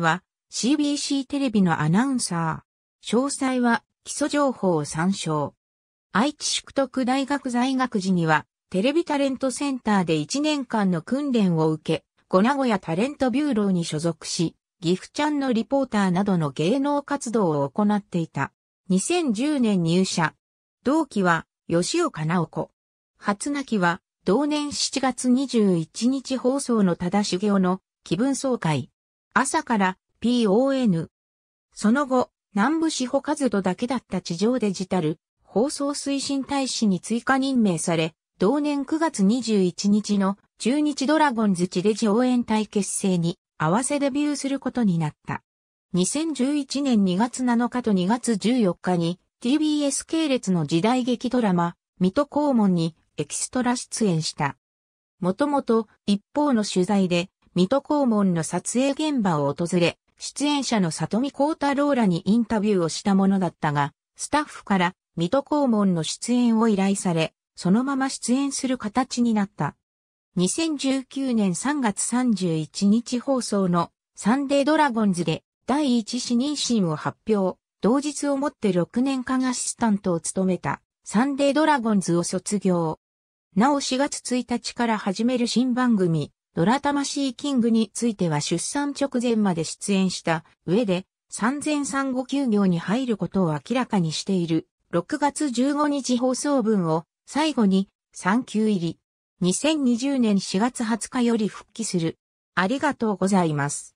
は CBC テレビのアナウンサー。詳細は基礎情報を参照。愛知宿徳大学在学時にはテレビタレントセンターで1年間の訓練を受け、小名古屋タレントビューローに所属し、ギフちゃんのリポーターなどの芸能活動を行っていた。2010年入社。同期は吉岡直子。初泣きは同年7月21日放送の忠げおの気分総会。朝から PON。その後、南部志保和人だけだった地上デジタル放送推進大使に追加任命され、同年9月21日の中日ドラゴンズ地デジ応援隊結成に合わせデビューすることになった。2011年2月7日と2月14日に TBS 系列の時代劇ドラマ、水戸黄門にエキストラ出演した。もともと一方の取材で水戸黄門の撮影現場を訪れ、出演者の里見光太郎らにインタビューをしたものだったが、スタッフから水戸黄門の出演を依頼され、そのまま出演する形になった。2019年3月31日放送のサンデードラゴンズで第一子妊娠を発表、同日をもって6年間アシスタントを務めたサンデードラゴンズを卒業。なお4月1日から始める新番組、ドラ魂キングについては出産直前まで出演した上で産前産後休業に入ることを明らかにしている6月15日放送分を最後に産休入り2020年4月20日より復帰する。ありがとうございます。